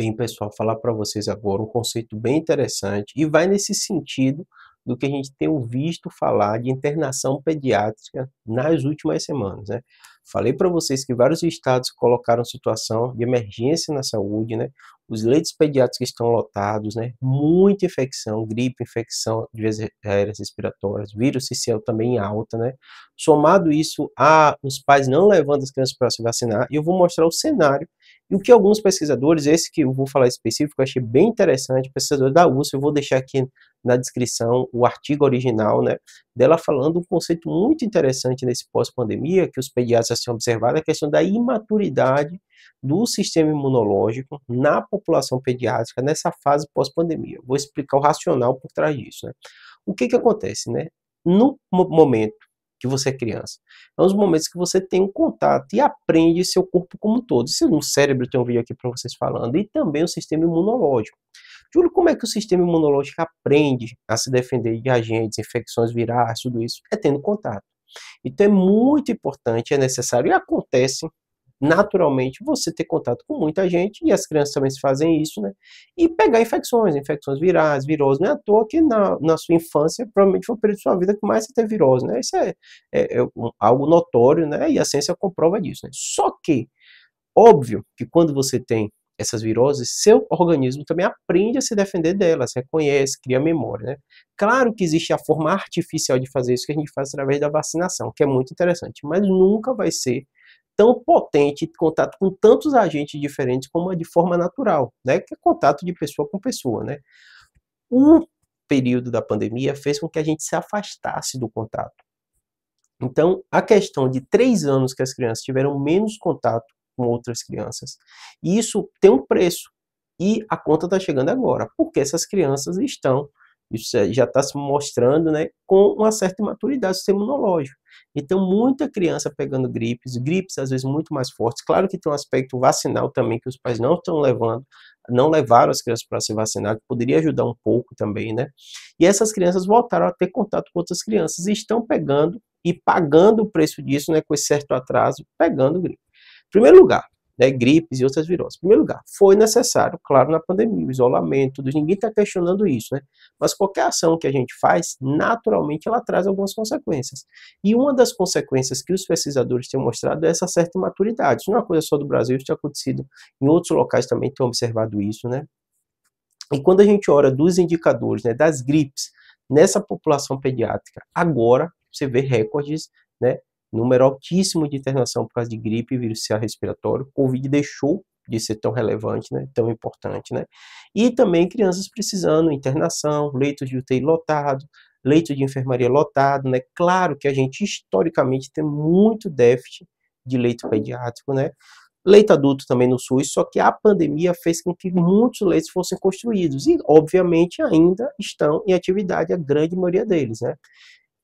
bem, pessoal, falar para vocês agora um conceito bem interessante e vai nesse sentido do que a gente tem visto falar de internação pediátrica nas últimas semanas, né? Falei para vocês que vários estados colocaram situação de emergência na saúde, né? Os leitos pediátricos estão lotados, né? Muita infecção, gripe, infecção de vias aéreas eh, respiratórias, vírus social também alta, né? Somado isso a os pais não levando as crianças para se vacinar, eu vou mostrar o cenário e o que alguns pesquisadores, esse que eu vou falar específico, eu achei bem interessante, pesquisador da USP, eu vou deixar aqui na descrição o artigo original, né, dela falando um conceito muito interessante nesse pós-pandemia, que os pediatras têm observado, a questão da imaturidade do sistema imunológico na população pediátrica nessa fase pós-pandemia. Vou explicar o racional por trás disso, né. O que que acontece, né? No momento que você é criança. É os momentos que você tem um contato e aprende seu corpo como um todo. Isso no é cérebro tem um vídeo aqui para vocês falando e também o sistema imunológico. Júlio, como é que o sistema imunológico aprende a se defender de agentes, infecções virais, tudo isso? É tendo contato. Então é muito importante, é necessário e acontece naturalmente você ter contato com muita gente, e as crianças também se fazem isso, né? E pegar infecções, infecções virais, virose, não é à toa que na, na sua infância provavelmente foi o período de sua vida que mais você teve virose, né? Isso é, é, é algo notório, né? E a ciência comprova disso, né? Só que, óbvio que quando você tem essas viroses, seu organismo também aprende a se defender delas, reconhece, cria memória. Né? Claro que existe a forma artificial de fazer isso que a gente faz através da vacinação, que é muito interessante, mas nunca vai ser tão potente, contato com tantos agentes diferentes como de forma natural, né? Que é contato de pessoa com pessoa, né? O período da pandemia fez com que a gente se afastasse do contato. Então, a questão de três anos que as crianças tiveram menos contato com outras crianças, isso tem um preço. E a conta está chegando agora, porque essas crianças estão isso é, já está se mostrando né, com uma certa imaturidade do sistema imunológico. Então, muita criança pegando gripes, gripes às vezes muito mais fortes. Claro que tem um aspecto vacinal também que os pais não estão levando, não levaram as crianças para se vacinar, que poderia ajudar um pouco também, né? E essas crianças voltaram a ter contato com outras crianças e estão pegando e pagando o preço disso, né, com esse certo atraso, pegando gripe. Em primeiro lugar, né, gripes e outras viroses. Em primeiro lugar, foi necessário, claro, na pandemia, o isolamento, tudo, ninguém está questionando isso, né? Mas qualquer ação que a gente faz, naturalmente, ela traz algumas consequências. E uma das consequências que os pesquisadores têm mostrado é essa certa maturidade. Isso não é uma coisa só do Brasil, isso tem acontecido em outros locais também, tem observado isso, né? E quando a gente olha dos indicadores, né, das gripes, nessa população pediátrica, agora você vê recordes né, número altíssimo de internação por causa de gripe, e vírus C respiratório, Covid deixou de ser tão relevante, né, tão importante, né? E também crianças precisando internação, leitos de UTI lotados, leitos de enfermaria lotado, né? Claro que a gente historicamente tem muito déficit de leito pediátrico, né? Leito adulto também no SUS, só que a pandemia fez com que muitos leitos fossem construídos e, obviamente, ainda estão em atividade a grande maioria deles, né?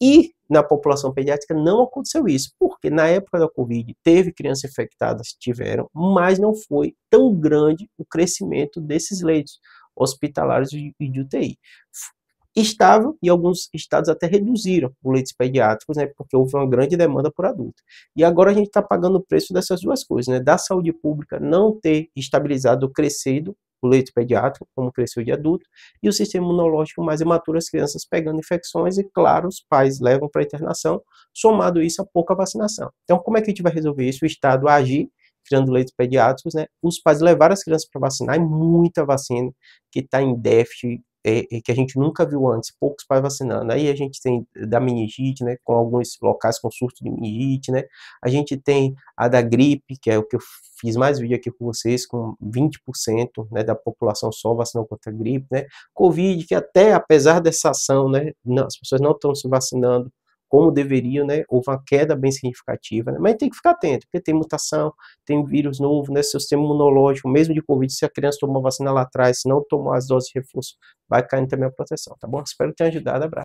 E na população pediátrica não aconteceu isso, porque na época da Covid teve crianças infectadas, tiveram, mas não foi tão grande o crescimento desses leitos hospitalares e de UTI. Estável e alguns estados até reduziram os leitos pediátricos, né, porque houve uma grande demanda por adulto. E agora a gente está pagando o preço dessas duas coisas, né, da saúde pública não ter estabilizado, crescido o leito pediátrico, como cresceu de adulto, e o sistema imunológico mais imaturo, as crianças pegando infecções, e claro, os pais levam para internação, somado isso a pouca vacinação. Então, como é que a gente vai resolver isso? O Estado agir, criando leitos pediátricos, né? Os pais levaram as crianças para vacinar, e muita vacina que está em déficit é, é, que a gente nunca viu antes, poucos pais vacinando. Aí a gente tem da meningite, né, com alguns locais com surto de meningite, né? A gente tem a da gripe, que é o que eu fiz mais vídeo aqui com vocês, com 20% né, da população só vacinou contra a gripe, né? Covid, que até apesar dessa ação, né, não, as pessoas não estão se vacinando como deveriam, né? Houve uma queda bem significativa, né? Mas tem que ficar atento, porque tem mutação, tem vírus novo, né? Seu sistema imunológico, mesmo de Covid, se a criança tomou vacina lá atrás, se não tomou as doses de reforço, vai caindo também a proteção, tá bom? Espero ter ajudado, abraço.